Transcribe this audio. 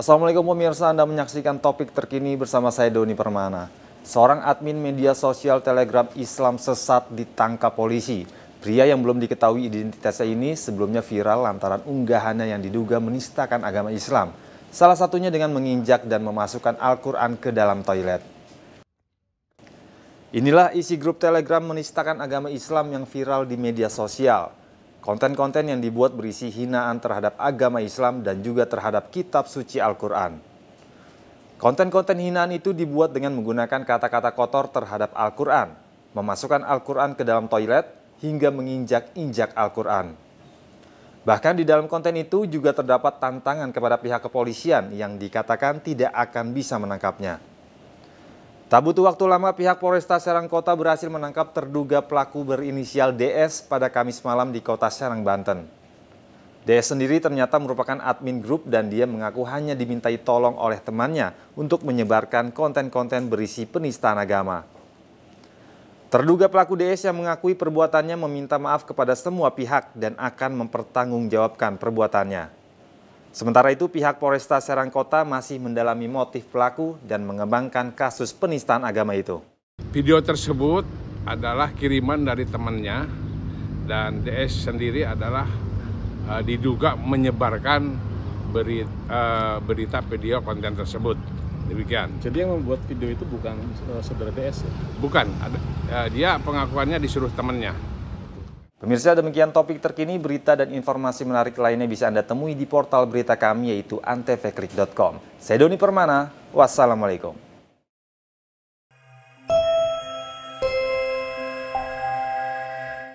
Assalamualaikum pemirsa, Anda menyaksikan topik terkini bersama saya Doni Permana. Seorang admin media sosial Telegram Islam sesat ditangkap polisi. Pria yang belum diketahui identitasnya ini sebelumnya viral lantaran unggahannya yang diduga menistakan agama Islam. Salah satunya dengan menginjak dan memasukkan Al-Quran ke dalam toilet. Inilah isi grup Telegram menistakan agama Islam yang viral di media sosial. Konten-konten yang dibuat berisi hinaan terhadap agama Islam dan juga terhadap kitab suci Al-Quran. Konten-konten hinaan itu dibuat dengan menggunakan kata-kata kotor terhadap Al-Quran, memasukkan Al-Quran ke dalam toilet, hingga menginjak-injak Al-Quran. Bahkan di dalam konten itu juga terdapat tantangan kepada pihak kepolisian yang dikatakan tidak akan bisa menangkapnya. Tak butuh waktu lama pihak Polresta Serang Kota berhasil menangkap terduga pelaku berinisial DS pada Kamis malam di Kota Serang, Banten. DS sendiri ternyata merupakan admin grup dan dia mengaku hanya dimintai tolong oleh temannya untuk menyebarkan konten-konten berisi penistaan agama. Terduga pelaku DS yang mengakui perbuatannya meminta maaf kepada semua pihak dan akan mempertanggungjawabkan perbuatannya. Sementara itu pihak Polresta Serang Kota masih mendalami motif pelaku dan mengembangkan kasus penistaan agama itu. Video tersebut adalah kiriman dari temannya dan DS sendiri adalah uh, diduga menyebarkan berita, uh, eh, berita video konten tersebut. Demikian. Jadi yang membuat video itu bukan uh, saudara DS? Ya? Bukan, ada, uh, dia pengakuannya disuruh temannya. Pemirsa demikian topik terkini, berita dan informasi menarik lainnya bisa Anda temui di portal berita kami yaitu antefekrik.com. Saya Doni Permana, wassalamualaikum.